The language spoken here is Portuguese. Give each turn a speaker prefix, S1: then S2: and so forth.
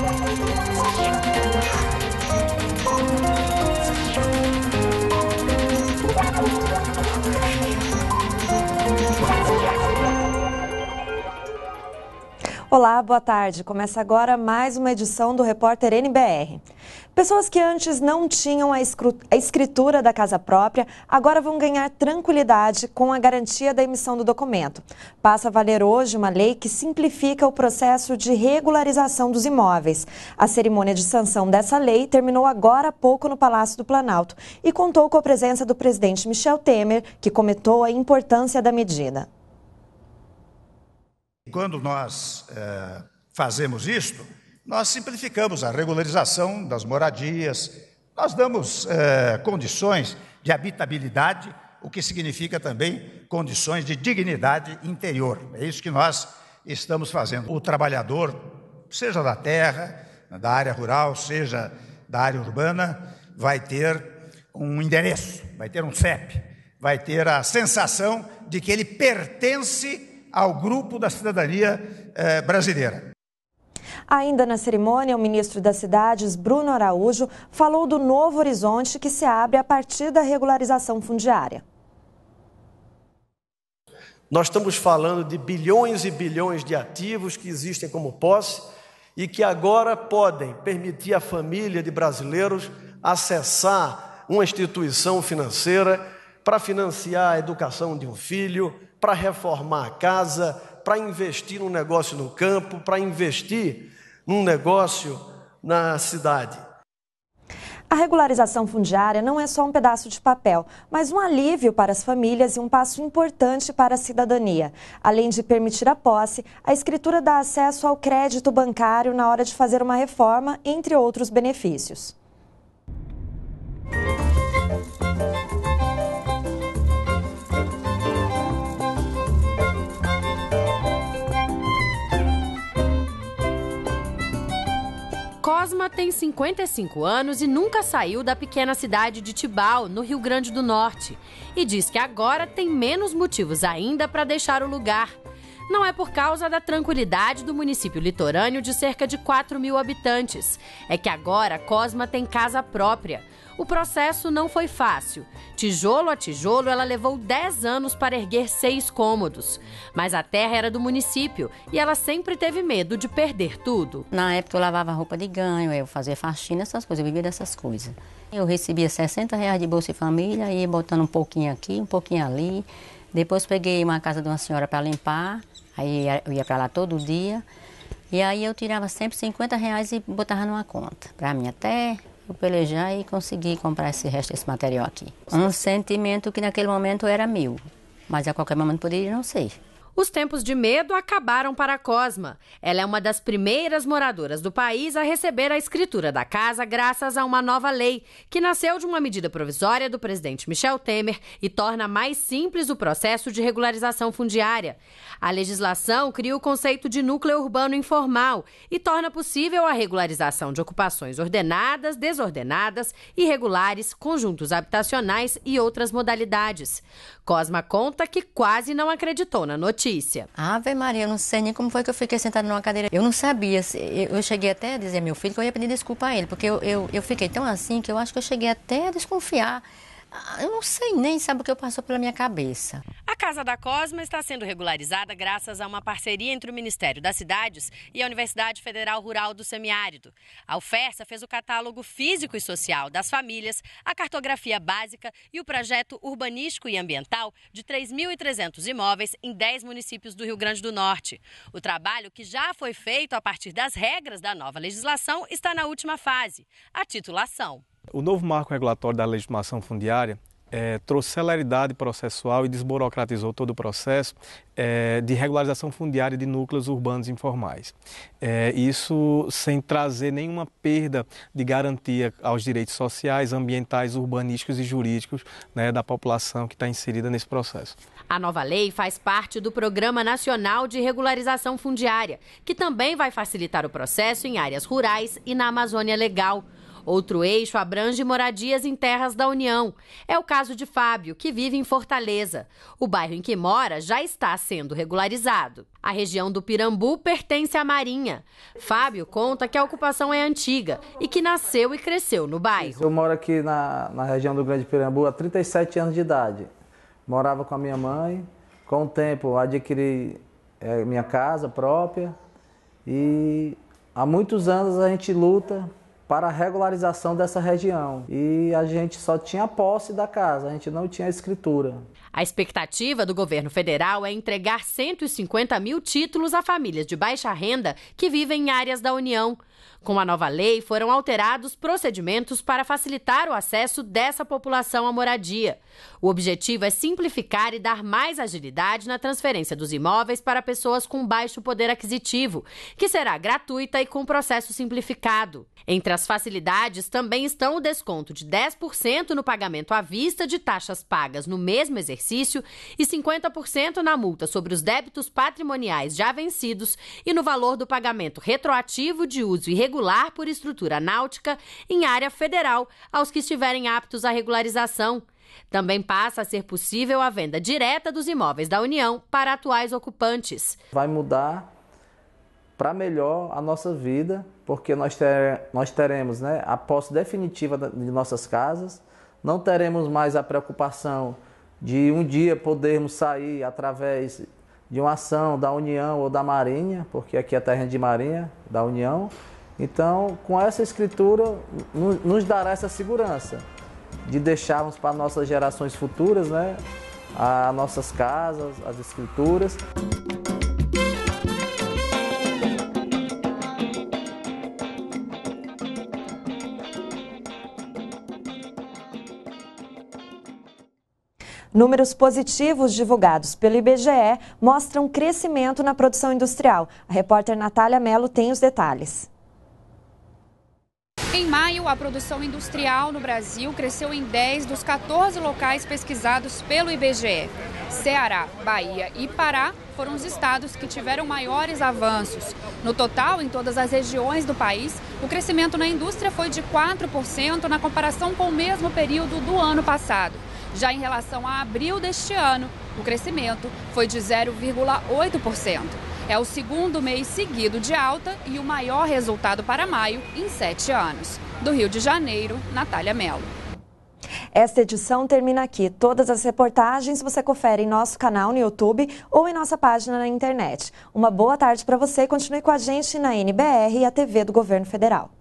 S1: Thank you. Olá, boa tarde. Começa agora mais uma edição do Repórter NBR. Pessoas que antes não tinham a escritura da casa própria, agora vão ganhar tranquilidade com a garantia da emissão do documento. Passa a valer hoje uma lei que simplifica o processo de regularização dos imóveis. A cerimônia de sanção dessa lei terminou agora há pouco no Palácio do Planalto e contou com a presença do presidente Michel Temer, que comentou a importância da medida. Quando nós é, fazemos isto, nós simplificamos a regularização das moradias, nós damos é, condições de habitabilidade, o que significa também condições de dignidade interior. É isso que nós estamos fazendo. O trabalhador, seja da terra, da área rural, seja da área urbana, vai ter um endereço, vai ter um CEP, vai ter a sensação de que ele pertence ao grupo da cidadania eh, brasileira. Ainda na cerimônia, o ministro das Cidades, Bruno Araújo, falou do novo horizonte que se abre a partir da regularização fundiária. Nós estamos falando de bilhões e bilhões de ativos que existem como posse e que agora podem permitir à família de brasileiros acessar uma instituição financeira para financiar a educação de um filho, para reformar a casa, para investir num negócio no campo, para investir num negócio na cidade. A regularização fundiária não é só um pedaço de papel, mas um alívio para as famílias e um passo importante para a cidadania. Além de permitir a posse, a escritura dá acesso ao crédito bancário na hora de fazer uma reforma, entre outros benefícios.
S2: Cosma tem 55 anos e nunca saiu da pequena cidade de Tibau, no Rio Grande do Norte, e diz que agora tem menos motivos ainda para deixar o lugar não é por causa da tranquilidade do município litorâneo de cerca de 4 mil habitantes. É que agora Cosma tem casa própria. O processo não foi fácil. Tijolo a tijolo, ela levou 10 anos para erguer seis cômodos. Mas a terra era do município e ela sempre teve medo de perder tudo. Na época eu lavava roupa de ganho, eu fazia faxina, essas coisas, eu vivia dessas coisas. Eu recebia 60 reais de Bolsa Família, ia botando um pouquinho aqui, um pouquinho ali. Depois peguei uma casa de uma senhora para limpar, aí eu ia para lá todo dia. E aí eu tirava sempre 50 reais e botava numa conta, para mim até eu pelejar e conseguir comprar esse resto desse material aqui. Um sentimento que naquele momento era meu, mas a qualquer momento poderia não ser. Os tempos de medo acabaram para a Cosma. Ela é uma das primeiras moradoras do país a receber a escritura da casa graças a uma nova lei, que nasceu de uma medida provisória do presidente Michel Temer e torna mais simples o processo de regularização fundiária. A legislação cria o conceito de núcleo urbano informal e torna possível a regularização de ocupações ordenadas, desordenadas, irregulares, conjuntos habitacionais e outras modalidades. Cosma conta que quase não acreditou na notícia notícia. Ave Maria, eu não sei nem como foi que eu fiquei sentada numa cadeira. Eu não sabia. Eu cheguei até a dizer ao meu filho que eu ia pedir desculpa a ele, porque eu, eu, eu fiquei tão assim que eu acho que eu cheguei até a desconfiar. Ah, eu não sei nem sabe o que passou pela minha cabeça. Casa da Cosma está sendo regularizada graças a uma parceria entre o Ministério das Cidades e a Universidade Federal Rural do Semiárido. A oferta fez o catálogo físico e social das famílias, a cartografia básica e o projeto urbanístico e ambiental de 3.300 imóveis em 10 municípios do Rio Grande do Norte. O trabalho, que já foi feito a partir das regras da nova legislação, está na última fase, a titulação.
S1: O novo marco regulatório da legislação fundiária é, trouxe celeridade processual e desburocratizou todo o processo é, de regularização fundiária de núcleos urbanos informais. É, isso sem trazer nenhuma perda de garantia aos direitos sociais, ambientais, urbanísticos e jurídicos né, da população que está inserida nesse processo.
S2: A nova lei faz parte do Programa Nacional de Regularização Fundiária, que também vai facilitar o processo em áreas rurais e na Amazônia Legal. Outro eixo abrange moradias em terras da União. É o caso de Fábio, que vive em Fortaleza. O bairro em que mora já está sendo regularizado. A região do Pirambu pertence à Marinha. Fábio conta que a ocupação é antiga e que nasceu e cresceu no
S1: bairro. Eu moro aqui na, na região do Grande Pirambu há 37 anos de idade. Morava com a minha mãe. Com o tempo adquiri é, minha casa própria e há muitos anos a gente luta para a regularização dessa região. E a gente só tinha posse da casa, a gente não tinha escritura.
S2: A expectativa do governo federal é entregar 150 mil títulos a famílias de baixa renda que vivem em áreas da União. Com a nova lei, foram alterados procedimentos para facilitar o acesso dessa população à moradia. O objetivo é simplificar e dar mais agilidade na transferência dos imóveis para pessoas com baixo poder aquisitivo, que será gratuita e com processo simplificado. Entre as facilidades também estão o desconto de 10% no pagamento à vista de taxas pagas no mesmo exercício exercício e 50% na multa sobre os débitos patrimoniais já vencidos e no valor do pagamento retroativo de uso irregular por estrutura náutica em área federal aos que estiverem aptos à regularização. Também passa a ser possível a venda direta dos imóveis da União para atuais ocupantes.
S1: Vai mudar para melhor a nossa vida, porque nós, ter, nós teremos né, a posse definitiva de nossas casas, não teremos mais a preocupação de um dia podermos sair através de uma ação da União ou da Marinha, porque aqui é terra de Marinha, da União. Então, com essa escritura, nos dará essa segurança de deixarmos para nossas gerações futuras, né, as nossas casas, as escrituras. Números positivos divulgados pelo IBGE mostram crescimento na produção industrial. A repórter Natália Mello tem os detalhes. Em maio, a produção industrial no Brasil cresceu em 10 dos 14 locais pesquisados pelo IBGE. Ceará, Bahia e Pará foram os estados que tiveram maiores avanços. No total, em todas as regiões do país, o crescimento na indústria foi de 4% na comparação com o mesmo período do ano passado. Já em relação a abril deste ano, o crescimento foi de 0,8%. É o segundo mês seguido de alta e o maior resultado para maio em sete anos. Do Rio de Janeiro, Natália Mello. Esta edição termina aqui. Todas as reportagens você confere em nosso canal no YouTube ou em nossa página na internet. Uma boa tarde para você e continue com a gente na NBR e a TV do Governo Federal.